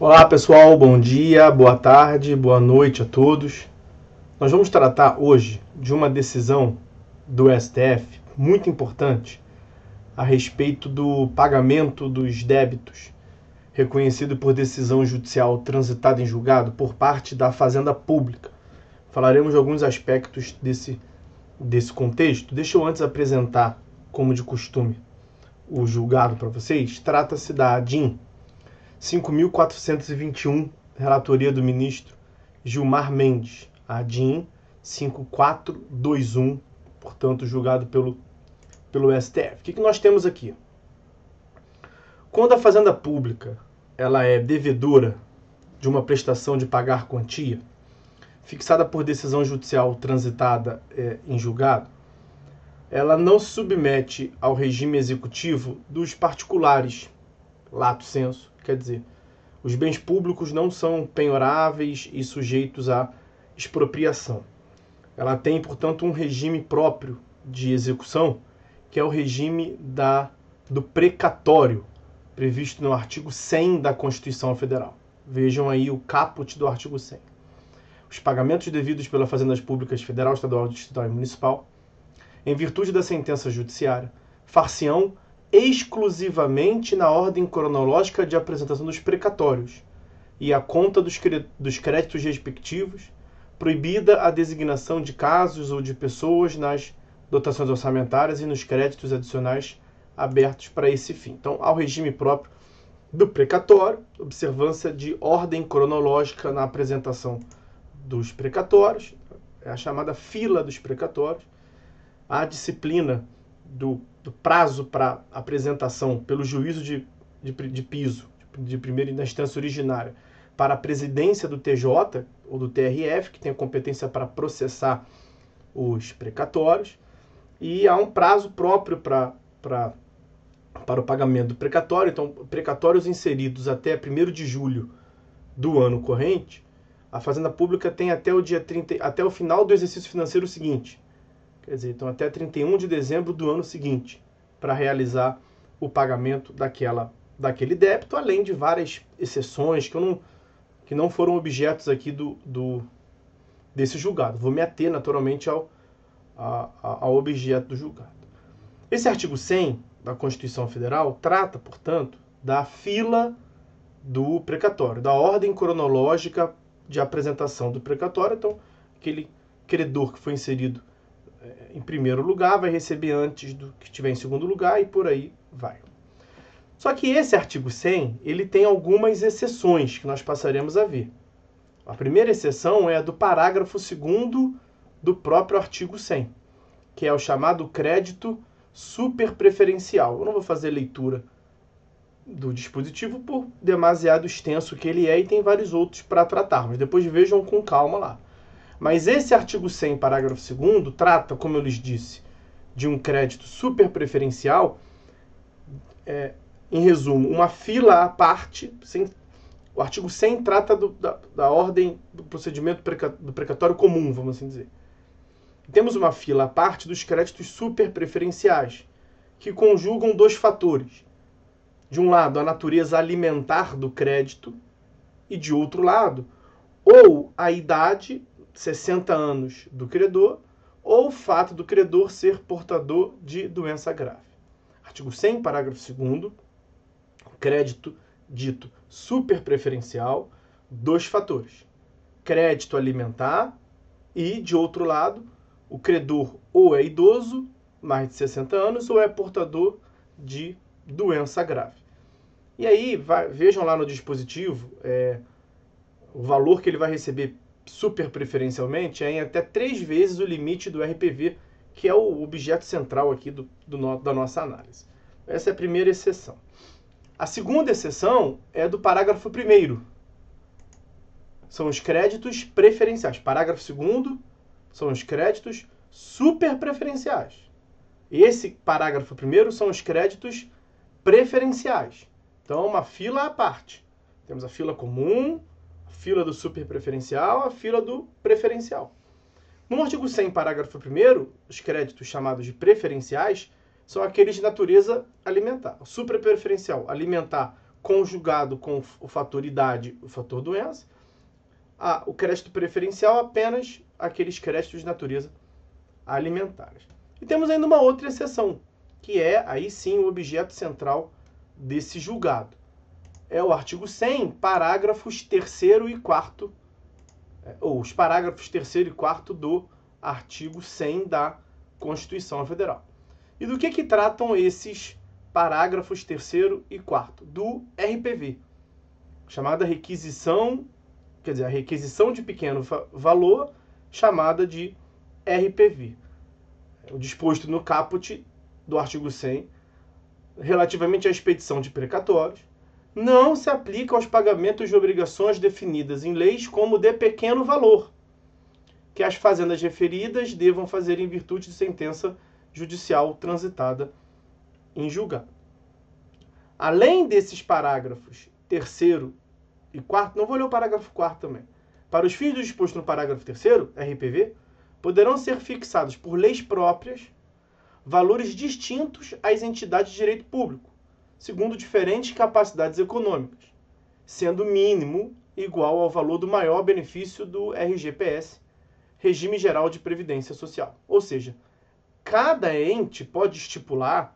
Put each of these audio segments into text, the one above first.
Olá pessoal, bom dia, boa tarde, boa noite a todos. Nós vamos tratar hoje de uma decisão do STF muito importante a respeito do pagamento dos débitos reconhecido por decisão judicial transitada em julgado por parte da Fazenda Pública. Falaremos de alguns aspectos desse, desse contexto. Deixa eu antes apresentar, como de costume, o julgado para vocês. Trata-se da ADIM, 5.421, relatoria do ministro Gilmar Mendes, DIN 5421, portanto julgado pelo, pelo STF. O que, que nós temos aqui? Quando a fazenda pública ela é devedora de uma prestação de pagar quantia, fixada por decisão judicial transitada é, em julgado, ela não se submete ao regime executivo dos particulares, lato senso, Quer dizer, os bens públicos não são penhoráveis e sujeitos à expropriação. Ela tem, portanto, um regime próprio de execução, que é o regime da, do precatório, previsto no artigo 100 da Constituição Federal. Vejam aí o caput do artigo 100. Os pagamentos devidos pelas fazendas públicas federal, estadual, distrital e municipal, em virtude da sentença judiciária, far-se-ão exclusivamente na ordem cronológica de apresentação dos precatórios e a conta dos, dos créditos respectivos, proibida a designação de casos ou de pessoas nas dotações orçamentárias e nos créditos adicionais abertos para esse fim. Então, ao regime próprio do precatório, observância de ordem cronológica na apresentação dos precatórios, é a chamada fila dos precatórios, a disciplina do do prazo para apresentação pelo juízo de, de, de piso, de primeira instância originária, para a presidência do TJ ou do TRF, que tem a competência para processar os precatórios, e há um prazo próprio para, para, para o pagamento do precatório. Então, precatórios inseridos até 1 de julho do ano corrente, a Fazenda Pública tem até o, dia 30, até o final do exercício financeiro seguinte, quer dizer, então até 31 de dezembro do ano seguinte, para realizar o pagamento daquela, daquele débito, além de várias exceções que, não, que não foram objetos aqui do, do, desse julgado. Vou me ater naturalmente ao, a, ao objeto do julgado. Esse artigo 100 da Constituição Federal trata, portanto, da fila do precatório, da ordem cronológica de apresentação do precatório. Então, aquele credor que foi inserido em primeiro lugar, vai receber antes do que estiver em segundo lugar e por aí vai. Só que esse artigo 100, ele tem algumas exceções que nós passaremos a ver. A primeira exceção é a do parágrafo 2 do próprio artigo 100, que é o chamado crédito superpreferencial. Eu não vou fazer leitura do dispositivo por demasiado extenso que ele é e tem vários outros para tratar, mas depois vejam com calma lá. Mas esse artigo 100, parágrafo 2, trata, como eu lhes disse, de um crédito super preferencial, é, em resumo, uma fila à parte, sem, o artigo 100 trata do, da, da, ordem do procedimento preca, do precatório comum, vamos assim dizer. Temos uma fila à parte dos créditos super preferenciais, que conjugam dois fatores. De um lado, a natureza alimentar do crédito, e de outro lado, ou a idade 60 anos do credor ou o fato do credor ser portador de doença grave. Artigo 100, parágrafo 2 crédito dito superpreferencial, dois fatores: crédito alimentar e, de outro lado, o credor ou é idoso, mais de 60 anos, ou é portador de doença grave. E aí, vai, vejam lá no dispositivo é, o valor que ele vai receber super preferencialmente, é em até três vezes o limite do RPV, que é o objeto central aqui do, do no, da nossa análise. Essa é a primeira exceção. A segunda exceção é do parágrafo 1. São os créditos preferenciais. Parágrafo 2 são os créditos super preferenciais. Esse parágrafo 1 são os créditos preferenciais. Então, é uma fila à parte. Temos a fila comum, fila do super preferencial à fila do preferencial. No artigo 100, parágrafo 1, os créditos chamados de preferenciais são aqueles de natureza alimentar. O super preferencial alimentar conjugado com o fator idade, o fator doença. Ah, o crédito preferencial apenas aqueles créditos de natureza alimentar E temos ainda uma outra exceção, que é aí sim o objeto central desse julgado é o artigo 100, parágrafos 3 e 4 é, ou os parágrafos 3 e 4 do artigo 100 da Constituição Federal. E do que que tratam esses parágrafos 3 e 4 do RPV, chamada requisição, quer dizer, a requisição de pequeno valor, chamada de RPV. O disposto no caput do artigo 100 relativamente à expedição de precatórios não se aplica aos pagamentos de obrigações definidas em leis como de pequeno valor, que as fazendas referidas devam fazer em virtude de sentença judicial transitada em julgado. Além desses parágrafos 3 e 4, não vou ler o parágrafo 4 também. Para os fins do disposto no parágrafo 3, RPV, poderão ser fixados por leis próprias valores distintos às entidades de direito público segundo diferentes capacidades econômicas, sendo mínimo igual ao valor do maior benefício do RGPS, Regime Geral de Previdência Social. Ou seja, cada ente pode estipular,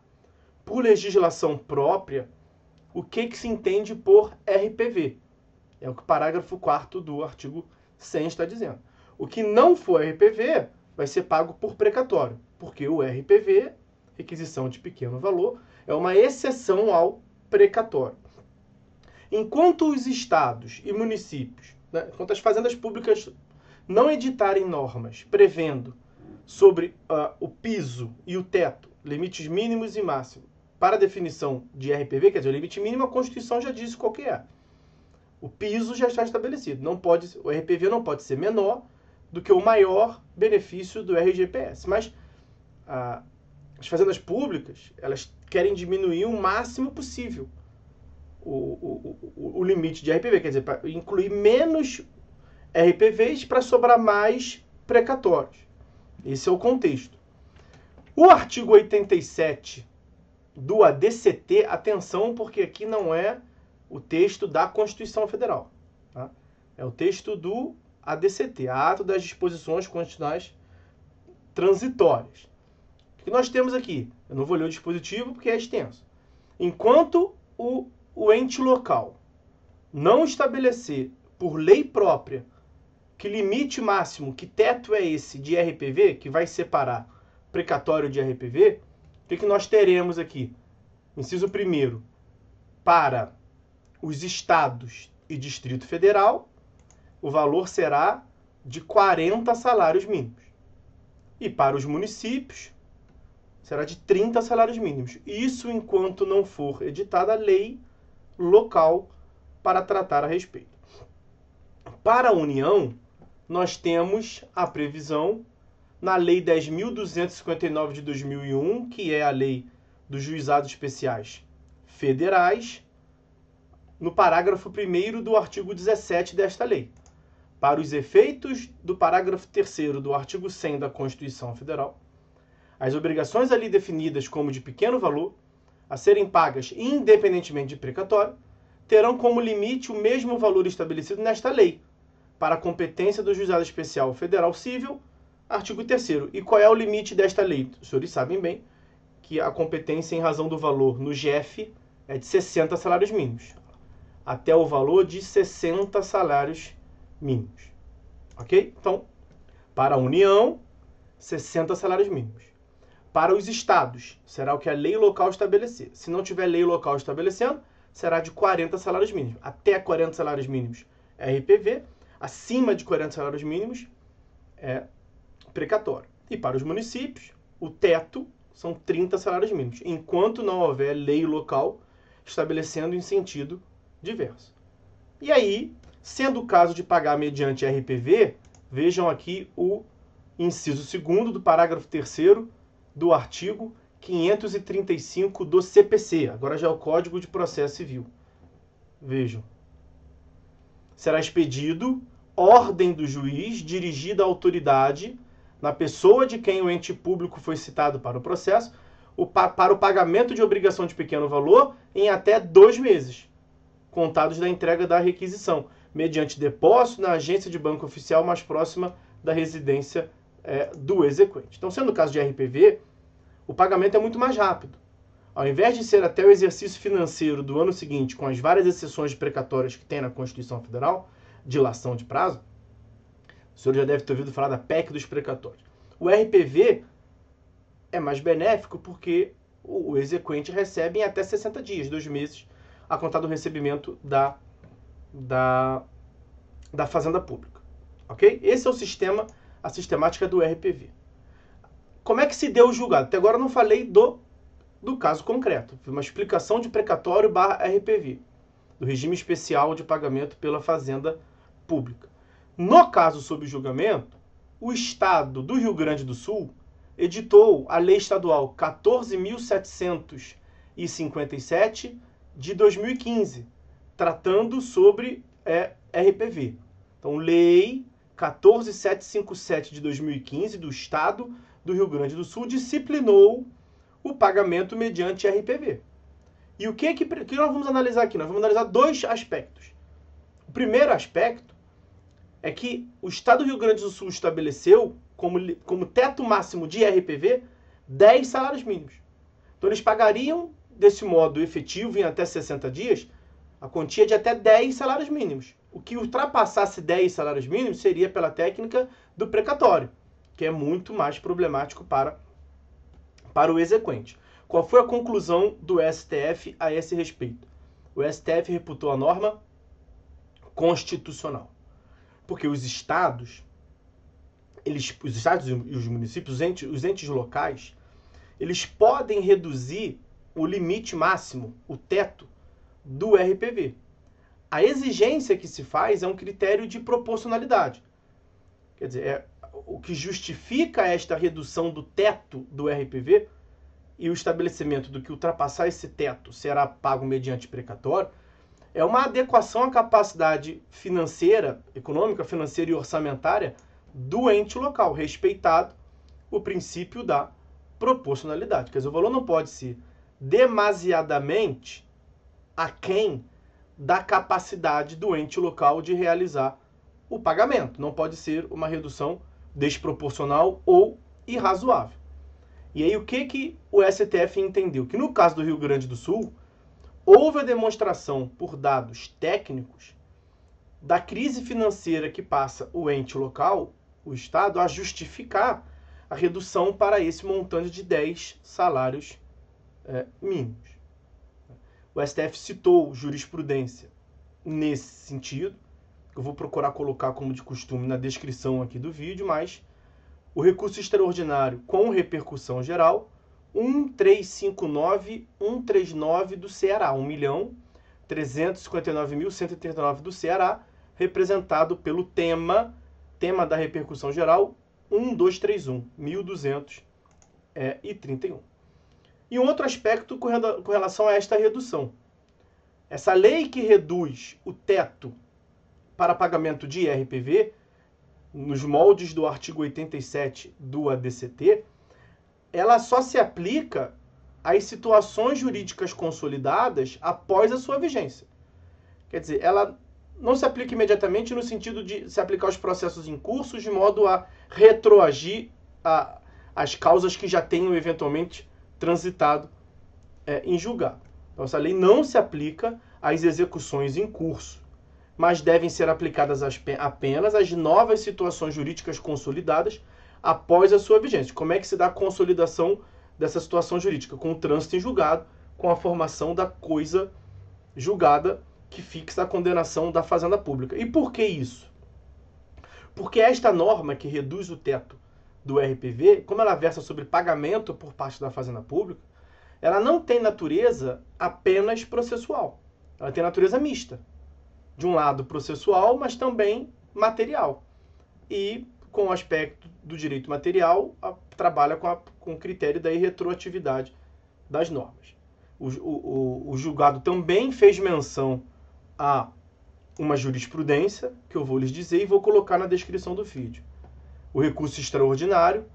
por legislação própria, o que, que se entende por RPV. É o que o parágrafo 4 do artigo 100 está dizendo. O que não for RPV vai ser pago por precatório, porque o RPV, requisição de pequeno valor, é uma exceção ao precatório. Enquanto os estados e municípios, né, enquanto as fazendas públicas não editarem normas prevendo sobre uh, o piso e o teto, limites mínimos e máximos, para a definição de RPV, quer dizer, o limite mínimo, a Constituição já disse qual que é. O piso já está estabelecido. Não pode, o RPV não pode ser menor do que o maior benefício do RGPS. Mas ah, as fazendas públicas, elas querem diminuir o máximo possível o, o, o, o limite de RPV, quer dizer, incluir menos RPVs para sobrar mais precatórios. Esse é o contexto. O artigo 87 do ADCT, atenção, porque aqui não é o texto da Constituição Federal. Tá? É o texto do ADCT, Ato das Disposições Constitucionais Transitórias. O que nós temos aqui? Eu não vou ler o dispositivo porque é extenso. Enquanto o, o ente local não estabelecer por lei própria que limite máximo, que teto é esse de RPV, que vai separar precatório de RPV, o que, que nós teremos aqui? Inciso 1 para os estados e Distrito Federal, o valor será de 40 salários mínimos. E para os municípios, será de 30 salários mínimos. Isso enquanto não for editada a lei local para tratar a respeito. Para a União, nós temos a previsão na Lei 10.259 de 2001, que é a lei dos juizados especiais federais, no parágrafo 1 do artigo 17 desta lei. Para os efeitos do parágrafo 3 do artigo 100 da Constituição Federal, as obrigações ali definidas como de pequeno valor, a serem pagas independentemente de precatório, terão como limite o mesmo valor estabelecido nesta lei, para a competência do Juizado Especial Federal Civil, artigo 3 E qual é o limite desta lei? Os senhores sabem bem que a competência em razão do valor no GF é de 60 salários mínimos, até o valor de 60 salários mínimos. Ok? Então, para a União, 60 salários mínimos para os estados. Será o que a lei local estabelecer. Se não tiver lei local estabelecendo, será de 40 salários mínimos. Até 40 salários mínimos é RPV, acima de 40 salários mínimos é precatório. E para os municípios, o teto são 30 salários mínimos, enquanto não houver lei local estabelecendo em sentido diverso. E aí, sendo o caso de pagar mediante RPV, vejam aqui o inciso 2 do parágrafo 3 do artigo 535 do CPC, agora já é o Código de Processo Civil. Vejam. Será expedido ordem do juiz dirigida à autoridade, na pessoa de quem o ente público foi citado para o processo, o pa para o pagamento de obrigação de pequeno valor em até dois meses, contados da entrega da requisição, mediante depósito na agência de banco oficial mais próxima da residência é, do exequente. Então, sendo o caso de RPV, o pagamento é muito mais rápido. Ao invés de ser até o exercício financeiro do ano seguinte, com as várias exceções precatórias que tem na Constituição Federal, dilação de prazo, o senhor já deve ter ouvido falar da PEC dos precatórios. O RPV é mais benéfico porque o exequente recebe em até 60 dias, dois meses, a contar do recebimento da, da, da fazenda pública. Ok? Esse é o sistema, a sistemática do RPV. Como é que se deu o julgado? Até agora eu não falei do, do caso concreto. Foi uma explicação de precatório barra RPV, do regime especial de pagamento pela fazenda pública. No caso sob julgamento, o Estado do Rio Grande do Sul editou a Lei Estadual 14.757 de 2015, tratando sobre é, RPV. Então, Lei 14.757 de 2015 do Estado do Rio Grande do Sul disciplinou o pagamento mediante RPV. E o que é que, que nós vamos analisar aqui? Nós vamos analisar dois aspectos. O primeiro aspecto é que o Estado do Rio Grande do Sul estabeleceu como, como teto máximo de RPV 10 salários mínimos. Então eles pagariam desse modo efetivo em até 60 dias a quantia de até 10 salários mínimos. O que ultrapassasse 10 salários mínimos seria pela técnica do precatório que é muito mais problemático para, para o exequente. Qual foi a conclusão do STF a esse respeito? O STF reputou a norma constitucional. Porque os estados, eles, os estados e os municípios, os entes, os entes locais, eles podem reduzir o limite máximo, o teto do RPV. A exigência que se faz é um critério de proporcionalidade. Quer dizer, é, o que justifica esta redução do teto do RPV e o estabelecimento do que ultrapassar esse teto será pago mediante precatório, é uma adequação à capacidade financeira, econômica, financeira e orçamentária do ente local, respeitado o princípio da proporcionalidade. Quer dizer, o valor não pode ser demasiadamente aquém da capacidade do ente local de realizar o pagamento. Não pode ser uma redução desproporcional ou irrazoável. E aí o que, que o STF entendeu? Que no caso do Rio Grande do Sul, houve a demonstração por dados técnicos da crise financeira que passa o ente local, o Estado, a justificar a redução para esse montante de 10 salários é, mínimos. O STF citou jurisprudência nesse sentido, eu vou procurar colocar, como de costume, na descrição aqui do vídeo, mas o recurso extraordinário com repercussão geral, 1359139 do Ceará, 1 milhão 359.139 do Ceará, representado pelo tema, tema da repercussão geral, 1231, 1231. E um outro aspecto com relação a esta redução. Essa lei que reduz o teto para pagamento de IRPV, nos moldes do artigo 87 do ADCT, ela só se aplica às situações jurídicas consolidadas após a sua vigência. Quer dizer, ela não se aplica imediatamente no sentido de se aplicar aos processos em curso de modo a retroagir a, as causas que já tenham eventualmente transitado é, em julgado. Então, essa lei não se aplica às execuções em curso mas devem ser aplicadas apenas às novas situações jurídicas consolidadas após a sua vigência. Como é que se dá a consolidação dessa situação jurídica? Com o trânsito em julgado, com a formação da coisa julgada que fixa a condenação da fazenda pública. E por que isso? Porque esta norma que reduz o teto do RPV, como ela versa sobre pagamento por parte da fazenda pública, ela não tem natureza apenas processual. Ela tem natureza mista de um lado processual, mas também material. E com o aspecto do direito material, a, trabalha com, a, com o critério da irretroatividade das normas. O, o, o julgado também fez menção a uma jurisprudência, que eu vou lhes dizer e vou colocar na descrição do vídeo. O recurso extraordinário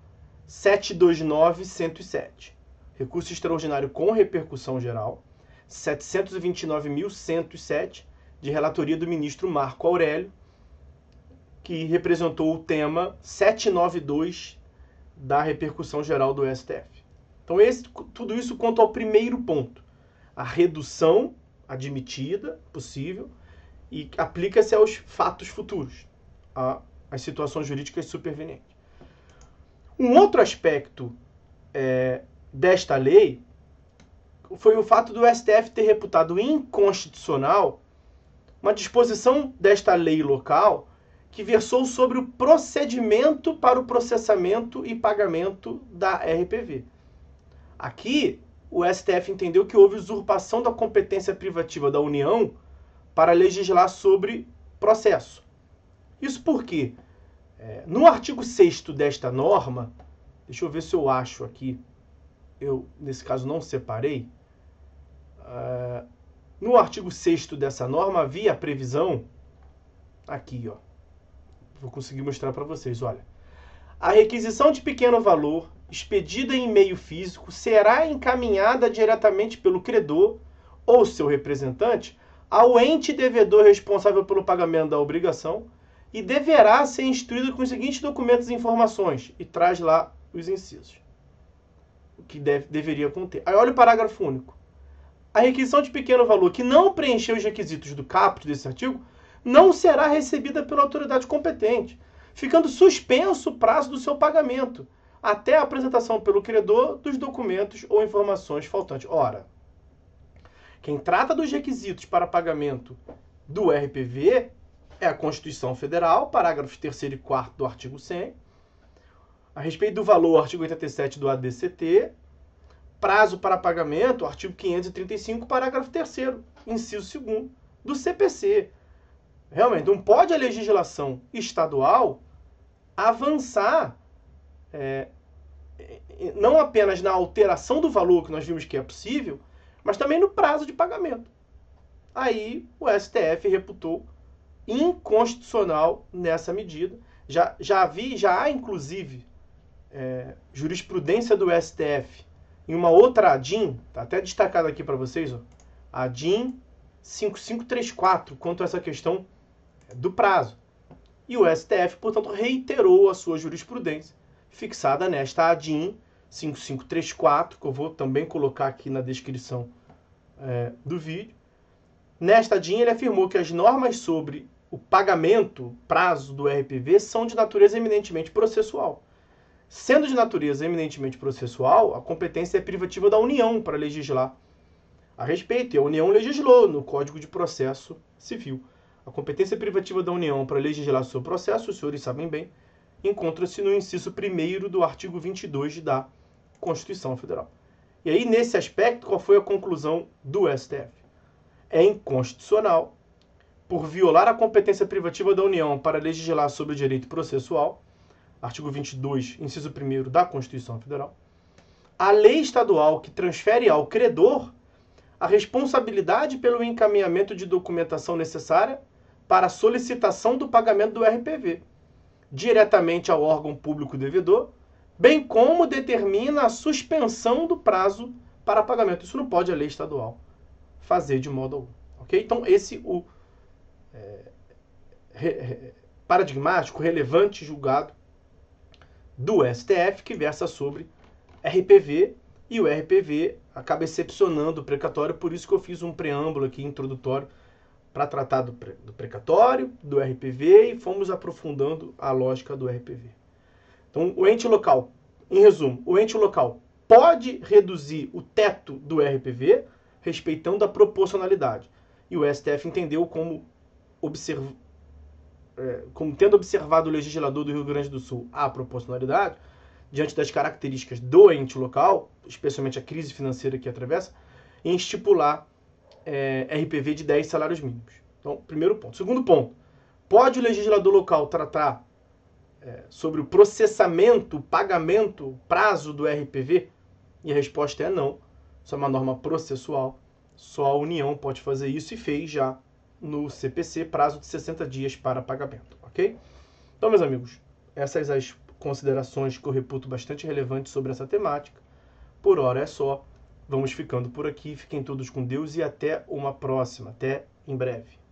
729107. Recurso extraordinário com repercussão geral 729107 de relatoria do ministro Marco Aurélio, que representou o tema 792 da repercussão geral do STF. Então, esse, tudo isso quanto ao primeiro ponto. A redução admitida, possível, e aplica-se aos fatos futuros, às situações jurídicas supervenientes. Um outro aspecto é, desta lei foi o fato do STF ter reputado inconstitucional uma disposição desta lei local que versou sobre o procedimento para o processamento e pagamento da RPV. Aqui, o STF entendeu que houve usurpação da competência privativa da União para legislar sobre processo. Isso porque, é, no artigo 6 desta norma, deixa eu ver se eu acho aqui, eu nesse caso não separei, uh, no artigo 6 dessa norma havia a previsão, aqui, ó, vou conseguir mostrar para vocês, olha. A requisição de pequeno valor, expedida em meio físico, será encaminhada diretamente pelo credor ou seu representante ao ente devedor responsável pelo pagamento da obrigação e deverá ser instruído com os seguintes documentos e informações, e traz lá os incisos, o que deve, deveria conter. Aí olha o parágrafo único a requisição de pequeno valor que não preencher os requisitos do caput desse artigo não será recebida pela autoridade competente, ficando suspenso o prazo do seu pagamento, até a apresentação pelo credor dos documentos ou informações faltantes. Ora, quem trata dos requisitos para pagamento do RPV é a Constituição Federal, parágrafos 3 e 4 do artigo 100, a respeito do valor, artigo 87 do ADCT, prazo para pagamento, artigo 535, parágrafo 3 inciso 2 do CPC. Realmente, não pode a legislação estadual avançar é, é, é, não apenas na alteração do valor, que nós vimos que é possível, mas também no prazo de pagamento. Aí o STF reputou inconstitucional nessa medida. Já, já havia, já há, inclusive, é, jurisprudência do STF em uma outra ADIN, tá até destacado aqui para vocês, ó, ADIN 5534, quanto a essa questão do prazo. E o STF, portanto, reiterou a sua jurisprudência fixada nesta ADIN 5534, que eu vou também colocar aqui na descrição é, do vídeo. Nesta adin ele afirmou que as normas sobre o pagamento, prazo do RPV, são de natureza eminentemente processual Sendo de natureza eminentemente processual, a competência é privativa da União para legislar a respeito, e a União legislou no Código de Processo Civil. A competência privativa da União para legislar sobre o processo, os senhores sabem bem, encontra-se no inciso 1 do artigo 22 da Constituição Federal. E aí, nesse aspecto, qual foi a conclusão do STF? É inconstitucional, por violar a competência privativa da União para legislar sobre o direito processual, artigo 22, inciso 1 da Constituição Federal, a lei estadual que transfere ao credor a responsabilidade pelo encaminhamento de documentação necessária para a solicitação do pagamento do RPV, diretamente ao órgão público devedor, bem como determina a suspensão do prazo para pagamento. Isso não pode a lei estadual fazer de modo algum. Ok? Então, esse o é, re, paradigmático, relevante julgado do STF que versa sobre RPV e o RPV acaba excepcionando o precatório, por isso que eu fiz um preâmbulo aqui introdutório para tratar do, pre do precatório, do RPV e fomos aprofundando a lógica do RPV. Então, o ente local, em resumo, o ente local pode reduzir o teto do RPV respeitando a proporcionalidade. E o STF entendeu como observ é, como tendo observado o legislador do Rio Grande do Sul a proporcionalidade, diante das características do ente local, especialmente a crise financeira que atravessa, em estipular é, RPV de 10 salários mínimos. Então, primeiro ponto. Segundo ponto, pode o legislador local tratar é, sobre o processamento, pagamento, prazo do RPV? E a resposta é não. Isso é uma norma processual. Só a União pode fazer isso e fez já no CPC, prazo de 60 dias para pagamento, ok? Então, meus amigos, essas as considerações que eu reputo bastante relevantes sobre essa temática. Por hora é só. Vamos ficando por aqui. Fiquem todos com Deus e até uma próxima. Até em breve.